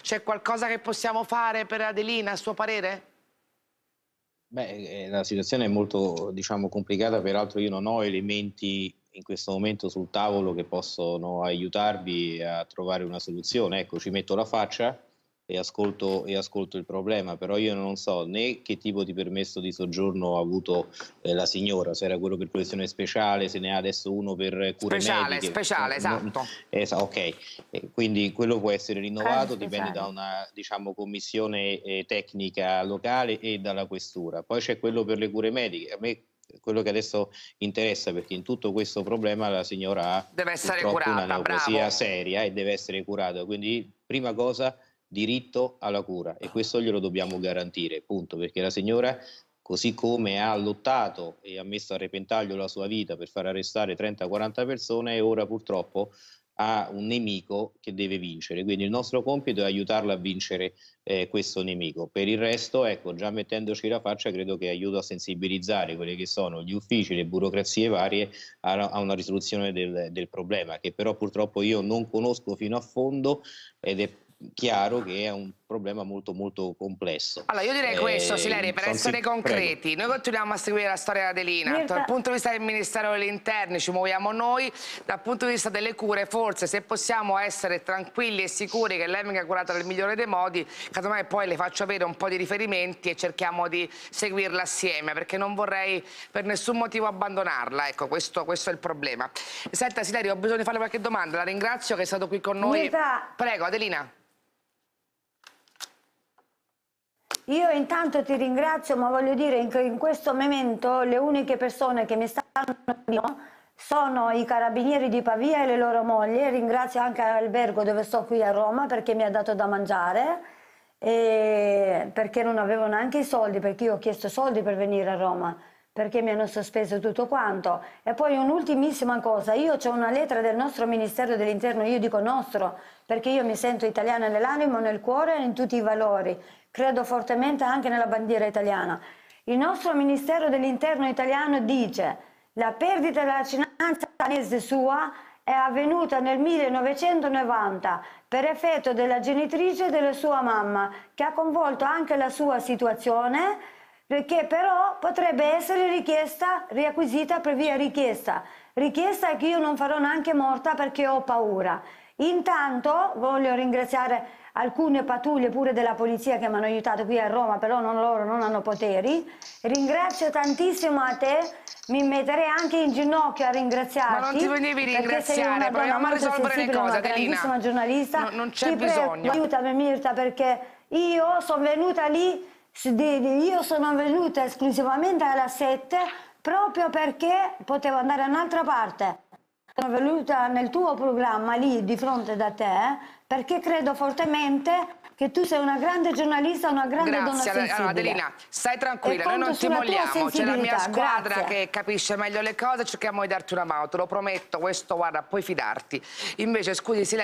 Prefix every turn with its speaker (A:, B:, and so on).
A: C'è qualcosa che possiamo fare per Adelina, a suo parere?
B: Beh, eh, la situazione è molto, diciamo, complicata, peraltro io non ho elementi in questo momento sul tavolo che possono aiutarvi a trovare una soluzione. Ecco, ci metto la faccia, e ascolto, e ascolto, il problema, però io non so né che tipo di permesso di soggiorno ha avuto eh, la signora, se era quello per protezione speciale, se ne ha adesso uno per cure speciale, mediche. Speciale, esatto. Esa, ok, eh, quindi quello può essere rinnovato, dipende da una diciamo, commissione eh, tecnica locale e dalla questura. Poi c'è quello per le cure mediche, a me quello che adesso interessa perché in tutto questo problema la signora ha deve essere curata, una neoplasia bravo. seria e deve essere curata, quindi prima cosa diritto alla cura e questo glielo dobbiamo garantire, punto, perché la signora così come ha lottato e ha messo a repentaglio la sua vita per far arrestare 30-40 persone e ora purtroppo ha un nemico che deve vincere. Quindi il nostro compito è aiutarla a vincere eh, questo nemico. Per il resto, ecco, già mettendoci la faccia, credo che aiuto a sensibilizzare quelli che sono gli uffici, le burocrazie varie a, a una risoluzione del, del, problema, che però purtroppo io non conosco fino a fondo ed è chiaro che è un problema molto molto complesso. Allora io direi eh, questo Sileri, per essere si... concreti,
A: Prego. noi continuiamo a seguire la storia dell'Elina, realtà... dal punto di vista del Ministero degli Interni ci muoviamo noi, dal punto di vista delle cure forse se possiamo essere tranquilli e sicuri che lei venga curata nel migliore dei modi, casomai poi le faccio avere un po' di riferimenti e cerchiamo di seguirla assieme perché non vorrei per nessun motivo abbandonarla, ecco questo, questo è il problema. Senta Sileri, ho bisogno di fare qualche domanda, la ringrazio che è stato qui con noi. Realtà... Prego Adelina.
C: Io intanto ti ringrazio, ma voglio dire che in questo momento le uniche persone che mi stanno sono i carabinieri di Pavia e le loro mogli. Ringrazio anche l'albergo dove sto qui a Roma perché mi ha dato da mangiare e perché non avevo neanche i soldi, perché io ho chiesto soldi per venire a Roma perché mi hanno sospeso tutto quanto. E poi un'ultimissima cosa, io ho una lettera del nostro Ministero dell'Interno, io dico nostro, perché io mi sento italiana nell'animo, nel cuore e in tutti i valori. Credo fortemente anche nella bandiera italiana. Il nostro Ministero dell'Interno italiano dice la perdita della cittadinanza danese sua è avvenuta nel 1990 per effetto della genitrice della sua mamma, che ha coinvolto anche la sua situazione perché però potrebbe essere richiesta, riacquisita per via richiesta. Richiesta che io non farò neanche morta perché ho paura. Intanto voglio ringraziare alcune pattuglie pure della polizia che mi hanno aiutato qui a Roma, però non loro non hanno poteri. Ringrazio tantissimo a te, mi metterei anche in ginocchio a ringraziarti. Ma non ti volevi ringraziare, proviamo a risolvere le cose, Adelina. grandissima giornalista. No, non c'è bisogno. Prego, aiutami Mirta perché io sono venuta lì io sono venuta esclusivamente alla 7 proprio perché potevo andare da un'altra parte. Sono venuta nel tuo programma lì di fronte da te perché credo fortemente che tu sei una grande giornalista, una grande Grazie, donna sensibile. Allora, Adelina, stai tranquilla, noi non ti molliamo, c'è la mia squadra Grazie.
A: che capisce meglio le cose, cerchiamo di darti una mano, te lo prometto, questo guarda, puoi fidarti. Invece, scusi, silenzio.